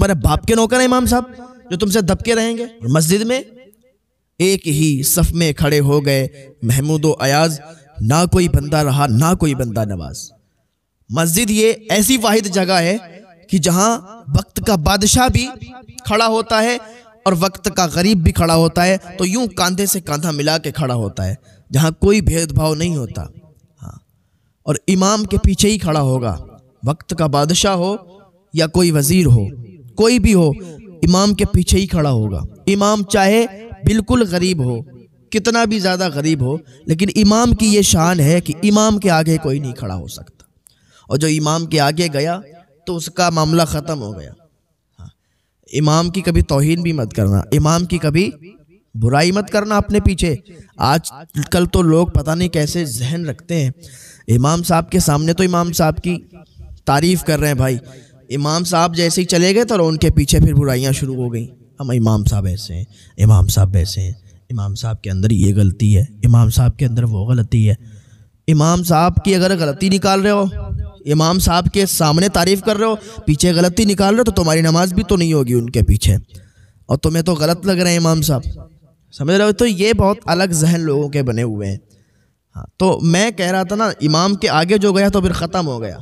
तुम्हारे बाप के नौकर हैं इमाम साहब जो तुमसे दबके रहेंगे और मस्जिद में एक ही सफ में खड़े हो गए महमूद अयाज ना कोई बंदा रहा ना कोई बंदा नवाज मस्जिद ये ऐसी वाहिद जगह है कि जहां वक्त का बादशाह भी खड़ा होता है और वक्त का गरीब भी खड़ा होता है तो यूं कंधे से कंधा मिला के खड़ा होता है जहां कोई भेदभाव नहीं होता हाँ और इमाम के पीछे ही खड़ा होगा वक्त का बादशाह हो या कोई वज़ीर हो कोई भी हो इमाम के पीछे ही खड़ा होगा इमाम चाहे बिल्कुल गरीब हो कितना भी ज़्यादा गरीब हो लेकिन इमाम की ये शान है कि इमाम के आगे कोई नहीं खड़ा हो सकता और जो इमाम के आगे गया तो उसका मामला ख़त्म हो गया हाँ। इमाम की कभी तोहन भी मत करना इमाम की कभी बुराई मत करना अपने पीछे आज कल तो लोग पता नहीं कैसे जहन रखते हैं इमाम साहब के सामने तो इमाम साहब की तारीफ़ कर रहे हैं भाई इमाम साहब जैसे ही चले गए तो उनके पीछे फिर बुराइयाँ शुरू हो गई हम इमाम साहब ऐसे हैं इमाम साहब ऐसे हैं इमाम साहब के अंदर ये गलती है इमाम साहब के अंदर वो गलती है इमाम साहब की अगर गलती निकाल रहे हो इमाम साहब के सामने तारीफ़ कर रहे हो पीछे गलती निकाल रहे हो तो तुम्हारी नमाज भी तो नहीं होगी उनके पीछे और तुम्हें तो गलत लग रहे हैं इमाम साहब समझ रहे हो तो ये बहुत अलग जहन लोगों के बने हुए हैं हाँ तो मैं कह रहा था ना इमाम के आगे जो गया तो फिर ख़त्म हो गया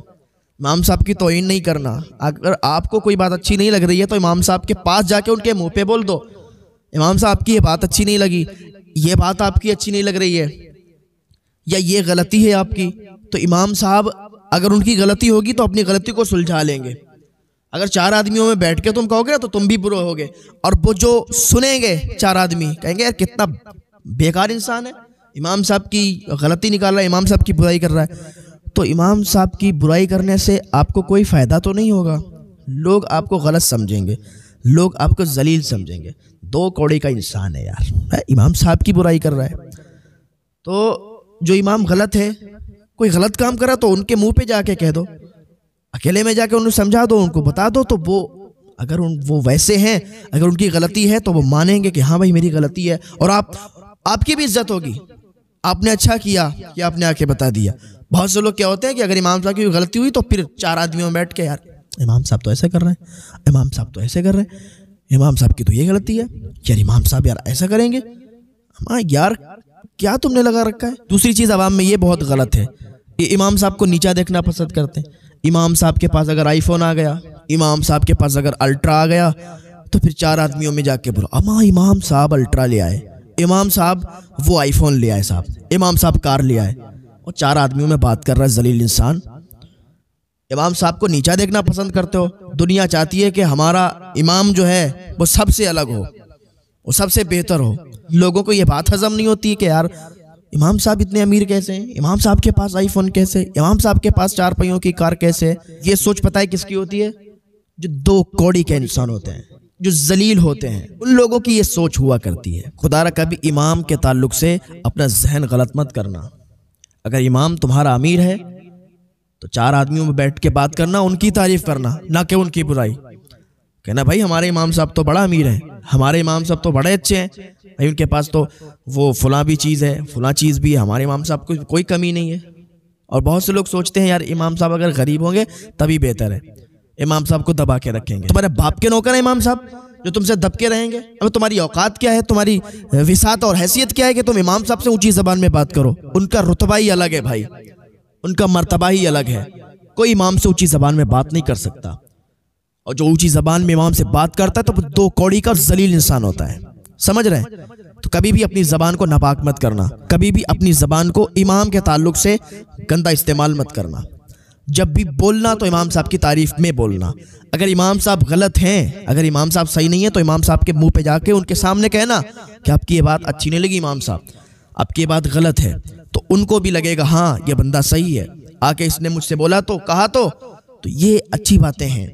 इमाम साहब की तोहन नहीं करना अगर आपको कोई बात अच्छी नहीं लग रही है तो इमाम साहब के पास जाके उनके मुंह पे बोल दो इमाम साहब की ये बात अच्छी नहीं लगी ये बात आपकी अच्छी नहीं लग रही है या ये गलती है आपकी तो इमाम साहब अगर उनकी गलती होगी तो अपनी गलती को सुलझा लेंगे अगर चार आदमियों में बैठ के तुम कहोगे ना तो तुम भी बुरे होगे और वो जो सुनेंगे चार आदमी कहेंगे यार कितना बेकार इंसान है इमाम साहब की गलती निकाल रहा है इमाम साहब की बुराई कर रहा है तो इमाम साहब की बुराई करने से आपको कोई फ़ायदा तो नहीं होगा लोग आपको गलत समझेंगे लोग आपको जलील समझेंगे दो कौड़ी का इंसान है यार है? इमाम साहब की बुराई कर रहा है तो जो इमाम गलत है कोई गलत काम करा तो उनके मुंह पे जाके कह दो अकेले में जाके उन्हें समझा दो उनको बता दो तो वो अगर उन वो वैसे हैं अगर उनकी गलती है तो वो मानेंगे कि हाँ भाई मेरी गलती है और आप आपकी भी इज्जत होगी आपने अच्छा किया कि आपने आके बता दिया बहुत से लोग क्या होते हैं कि अगर इमाम साहब की गलती हुई तो फिर चार आदमियों में बैठ के यार इमाम साहब तो ऐसे कर रहे हैं इमाम साहब तो ऐसे कर रहे हैं इमाम साहब की तो ये गलती है यार इमाम साहब यार ऐसा करेंगे हाँ यार क्या तुमने लगा रखा है दूसरी चीज़ आवाम में ये बहुत गलत है कि इमाम साहब को नीचा देखना पसंद करते हैं इमाम साहब के पास अगर आईफोन आ गया इमाम साहब के पास अगर अल्ट्रा आ गया तो फिर चार आदमियों में जाके बोलो अमां इमाम साहब अल्ट्रा ले आए इमाम साहब वो आईफोन ले आए साहब इमाम साहब कार ले आए और चार आदमियों में बात कर रहा है जलील इंसान इमाम साहब को नीचा देखना पसंद करते हो दुनिया चाहती है कि हमारा इमाम जो है वो सबसे अलग हो वो सबसे बेहतर हो लोगों को ये बात हजम नहीं होती कि यार इमाम साहब इतने अमीर कैसे हैं इमाम साहब के पास आईफोन कैसे इमाम साहब के पास चार पहियों की कार कैसे ये सोच पता है किसकी होती है जो दो कौड़ी के इंसान होते हैं जो जलील होते हैं उन लोगों की ये सोच हुआ करती है खुदा कभी इमाम के ताल्लुक से अपना जहन गलत मत करना अगर इमाम तुम्हारा अमीर है तो चार आदमियों में बैठ के बात करना उनकी तारीफ करना ना कि उनकी बुराई कहना भाई हमारे इमाम साहब तो बड़ा अमीर हैं हमारे इमाम साहब तो बड़े अच्छे हैं भाई उनके पास तो वो फलां भी चीज़ है फलां चीज़ भी है हमारे इमाम साहब को कोई कमी नहीं है और बहुत से लोग सोचते हैं यार इमाम साहब अगर गरीब होंगे तभी बेहतर है इमाम साहब को दबा के रखेंगे तुम्हारे बाप के नौकर हैं इमाम साहब जो तुमसे दबके रहेंगे अब तुम्हारी औकात क्या है तुम्हारी विसात और हैसियत क्या है कि तुम इमाम साहब से ऊंची जबान में बात करो उनका रुतबा ही अलग है भाई उनका मरतबा ही अलग है कोई इमाम से ऊंची जबान में बात नहीं कर सकता और जो ऊंची जबान में इमाम से बात करता है तो दो कौड़ी का जलील इंसान होता है समझ रहे हैं तो कभी भी अपनी जबान को नापाक मत करना कभी भी अपनी जबान को इमाम के ताल्लुक से गंदा इस्तेमाल मत करना जब भी बोलना तो इमाम साहब की तारीफ में बोलना अगर इमाम साहब गलत हैं अगर इमाम साहब सही नहीं है तो इमाम साहब के मुंह पे जाके उनके सामने कहना कि आपकी ये बात अच्छी नहीं लगी इमाम साहब आपकी ये बात गलत है तो उनको भी लगेगा हाँ ये बंदा सही है आके इसने मुझसे बोला तो कहा तो तो ये अच्छी बातें हैं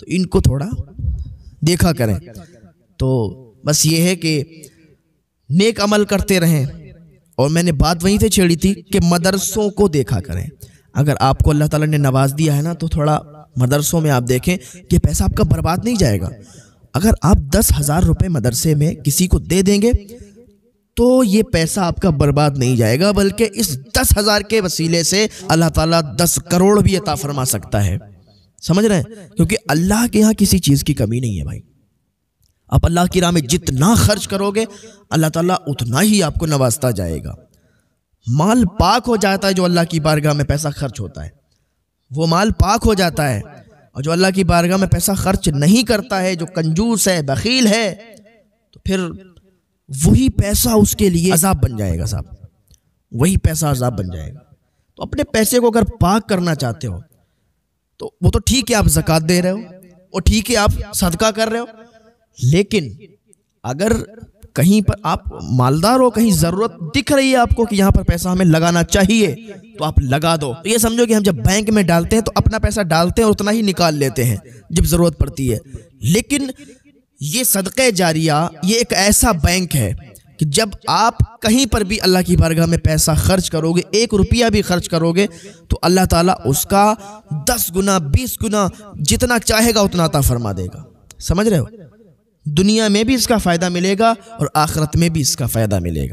तो इनको थोड़ा देखा करें तो बस ये है कि नेक अमल करते रहें और मैंने बात वहीं से छेड़ी थी कि मदरसों को देखा करें अगर आपको अल्लाह ताला ने नवाज दिया है ना तो थोड़ा मदरसों में आप देखें कि पैसा आपका बर्बाद नहीं जाएगा अगर आप दस हज़ार रुपये मदरसे में किसी को दे देंगे तो ये पैसा आपका बर्बाद नहीं जाएगा बल्कि इस दस हज़ार के वसीले से अल्लाह ताला दस करोड़ भी अता फरमा सकता है समझ रहे हैं क्योंकि अल्लाह के यहाँ किसी चीज़ की कमी नहीं है भाई आप अल्लाह की राह में जितना खर्च करोगे अल्लाह ताला उतना ही आपको नवाजता जाएगा माल पाक हो जाता है जो अल्लाह की बारगाह में पैसा खर्च होता है वो माल पाक हो जाता है और जो अल्लाह की बारगाह में पैसा खर्च नहीं करता है जो कंजूस है बखील है तो फिर वही पैसा उसके लिए अजाब बन जाएगा साहब वही पैसा अजाब बन जाएगा तो अपने पैसे को अगर पाक करना चाहते हो तो वो तो ठीक है आप जक़ात दे रहे हो और ठीक है आप सदका कर रहे हो लेकिन अगर कहीं पर आप मालदार हो कहीं ज़रूरत दिख रही है आपको कि यहाँ पर पैसा हमें लगाना चाहिए तो आप लगा दो तो ये समझो कि हम जब बैंक में डालते हैं तो अपना पैसा डालते हैं और उतना ही निकाल लेते हैं जब ज़रूरत पड़ती है लेकिन ये सदक़ जारिया ये एक ऐसा बैंक है कि जब आप कहीं पर भी अल्लाह की बारगाह में पैसा खर्च करोगे एक रुपया भी खर्च करोगे तो अल्लाह ताला उसका दस गुना बीस गुना जितना चाहेगा उतना अता फरमा देगा समझ रहे हो दुनिया में भी इसका फ़ायदा मिलेगा और आखरत में भी इसका फ़ायदा मिलेगा